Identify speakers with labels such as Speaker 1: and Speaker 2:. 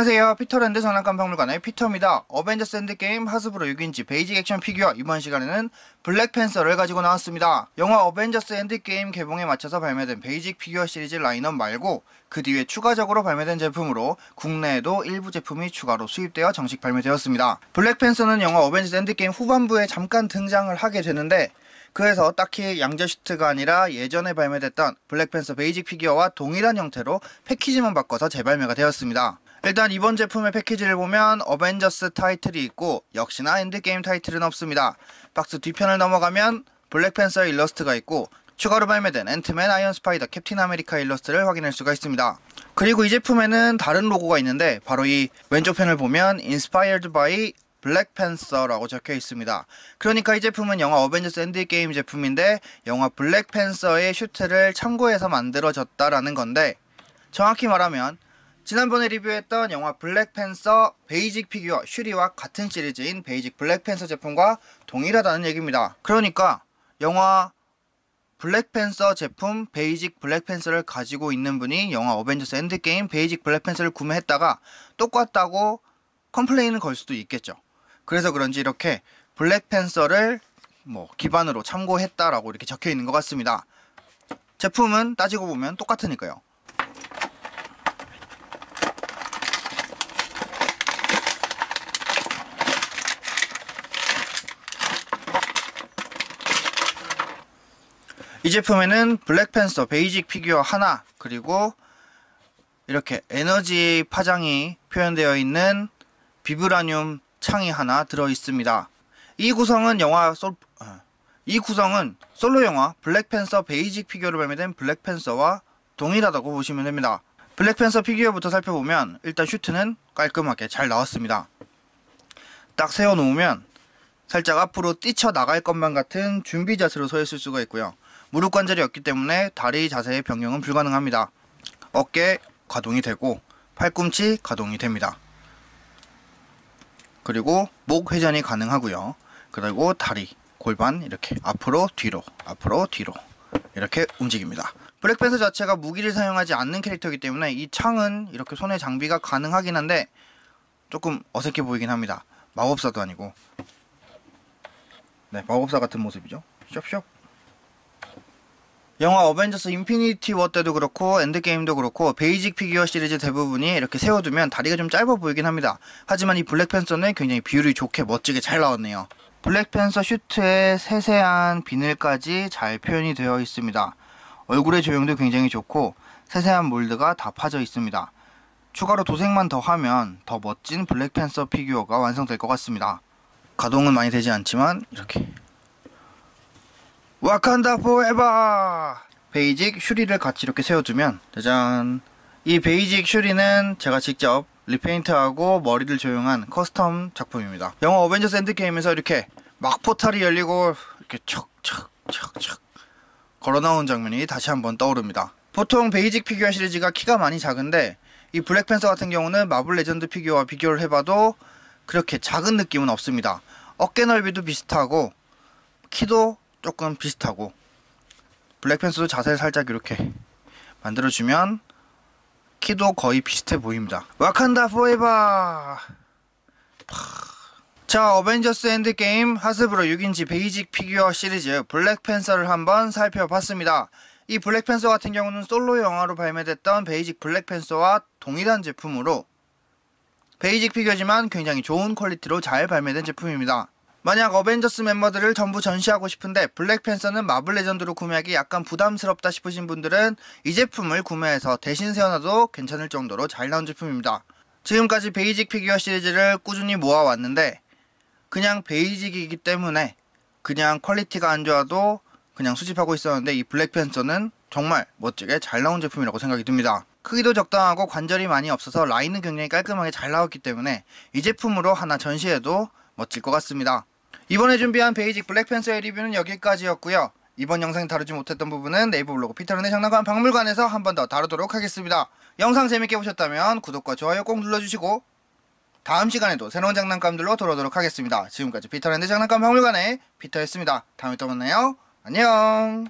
Speaker 1: 안녕하세요 피터랜드 장난감박물관의 피터입니다 어벤져스 엔드게임 하스브로 6인치 베이직 액션 피규어 이번 시간에는 블랙팬서를 가지고 나왔습니다 영화 어벤져스 엔드게임 개봉에 맞춰서 발매된 베이직 피규어 시리즈 라인업 말고 그 뒤에 추가적으로 발매된 제품으로 국내에도 일부 제품이 추가로 수입되어 정식 발매되었습니다 블랙팬서는 영화 어벤져스 엔드게임 후반부에 잠깐 등장을 하게 되는데 그래서 딱히 양자 슈트가 아니라 예전에 발매됐던 블랙팬서 베이직 피규어와 동일한 형태로 패키지만 바꿔서 재발매가 되었습니다. 일단 이번 제품의 패키지를 보면 어벤져스 타이틀이 있고 역시나 엔드게임 타이틀은 없습니다. 박스 뒤편을 넘어가면 블랙팬서 일러스트가 있고 추가로 발매된 앤트맨, 아이언 스파이더, 캡틴 아메리카 일러스트를 확인할 수가 있습니다. 그리고 이 제품에는 다른 로고가 있는데 바로 이 왼쪽편을 보면 인스파이 i 드 바이 블랙팬서라고 적혀 있습니다. 그러니까 이 제품은 영화 어벤져스 엔드게임 제품인데 영화 블랙팬서의 슈트를 참고해서 만들어졌다라는 건데 정확히 말하면 지난번에 리뷰했던 영화 블랙팬서 베이직 피규어 슈리와 같은 시리즈인 베이직 블랙팬서 제품과 동일하다는 얘기입니다. 그러니까 영화 블랙팬서 제품 베이직 블랙팬서를 가지고 있는 분이 영화 어벤져스 엔드게임 베이직 블랙팬서를 구매했다가 똑같다고 컴플레인을 걸 수도 있겠죠. 그래서 그런지 이렇게 블랙팬서를 뭐 기반으로 참고했다라고 이렇게 적혀 있는 것 같습니다. 제품은 따지고 보면 똑같으니까요. 이 제품에는 블랙팬서 베이직 피규어 하나 그리고 이렇게 에너지 파장이 표현되어 있는 비브라늄 창이 하나 들어있습니다. 이 구성은 영화 솔... 어, 이 구성은 솔로 영화 블랙팬서 베이직 피규어로 발매된 블랙팬서와 동일하다고 보시면 됩니다. 블랙팬서 피규어부터 살펴보면 일단 슈트는 깔끔하게 잘 나왔습니다. 딱 세워놓으면 살짝 앞으로 뛰쳐나갈 것만 같은 준비 자세로 서 있을 수가 있고요. 무릎 관절이 없기 때문에 다리 자세의 변경은 불가능합니다. 어깨 가동이 되고 팔꿈치 가동이 됩니다. 그리고 목 회전이 가능하고요. 그리고 다리, 골반 이렇게 앞으로 뒤로 앞으로 뒤로 이렇게 움직입니다. 블랙팬서 자체가 무기를 사용하지 않는 캐릭터이기 때문에 이 창은 이렇게 손의 장비가 가능하긴 한데 조금 어색해 보이긴 합니다. 마법사도 아니고 네, 마법사 같은 모습이죠. 숍숍. 영화 어벤져스 인피니티 워 때도 그렇고 엔드게임도 그렇고 베이직 피규어 시리즈 대부분이 이렇게 세워두면 다리가 좀 짧아 보이긴 합니다. 하지만 이 블랙팬서는 굉장히 비율이 좋게 멋지게 잘 나왔네요. 블랙팬서 슈트의 세세한 비늘까지 잘 표현이 되어 있습니다. 얼굴의 조형도 굉장히 좋고 세세한 몰드가 다 파져 있습니다. 추가로 도색만 더 하면 더 멋진 블랙팬서 피규어가 완성될 것 같습니다. 가동은 많이 되지 않지만 이렇게 와칸다 포에버 베이직 슈리를 같이 이렇게 세워주면 짜잔 이 베이직 슈리는 제가 직접 리페인트하고 머리를 조용한 커스텀 작품입니다 영화 어벤져스 엔드게임에서 이렇게 막 포탈이 열리고 이렇게 척척척척 걸어나온 장면이 다시 한번 떠오릅니다 보통 베이직 피규어 시리즈가 키가 많이 작은데 이 블랙팬서 같은 경우는 마블 레전드 피규어와 비교를 해봐도 그렇게 작은 느낌은 없습니다. 어깨 넓이도 비슷하고 키도 조금 비슷하고 블랙팬스도 자세를 살짝 이렇게 만들어주면 키도 거의 비슷해 보입니다. 와칸다 포에버! 자 어벤져스 엔드게임 하스브로 6인치 베이직 피규어 시리즈 블랙팬서를 한번 살펴봤습니다. 이 블랙팬서 같은 경우는 솔로 영화로 발매됐던 베이직 블랙팬서와 동일한 제품으로 베이직 피규어지만 굉장히 좋은 퀄리티로 잘 발매된 제품입니다. 만약 어벤져스 멤버들을 전부 전시하고 싶은데 블랙팬서는 마블 레전드로 구매하기 약간 부담스럽다 싶으신 분들은 이 제품을 구매해서 대신 세워놔도 괜찮을 정도로 잘 나온 제품입니다. 지금까지 베이직 피규어 시리즈를 꾸준히 모아왔는데 그냥 베이직이기 때문에 그냥 퀄리티가 안 좋아도 그냥 수집하고 있었는데 이 블랙팬서는 정말 멋지게 잘 나온 제품이라고 생각이 듭니다. 크기도 적당하고 관절이 많이 없어서 라인은 굉장히 깔끔하게 잘 나왔기 때문에 이 제품으로 하나 전시해도 멋질 것 같습니다. 이번에 준비한 베이직 블랙팬서의 리뷰는 여기까지였고요. 이번 영상 다루지 못했던 부분은 네이버 블로그 피터런의 장난감 박물관에서 한 번 더 다루도록 하겠습니다. 영상 재밌게 보셨다면 구독과 좋아요 꼭 눌러주시고 다음 시간에도 새로운 장난감들로 돌아오도록 하겠습니다. 지금까지 피터랜드 장난감 박물관의 피터였습니다. 다음에 또 만나요. 안녕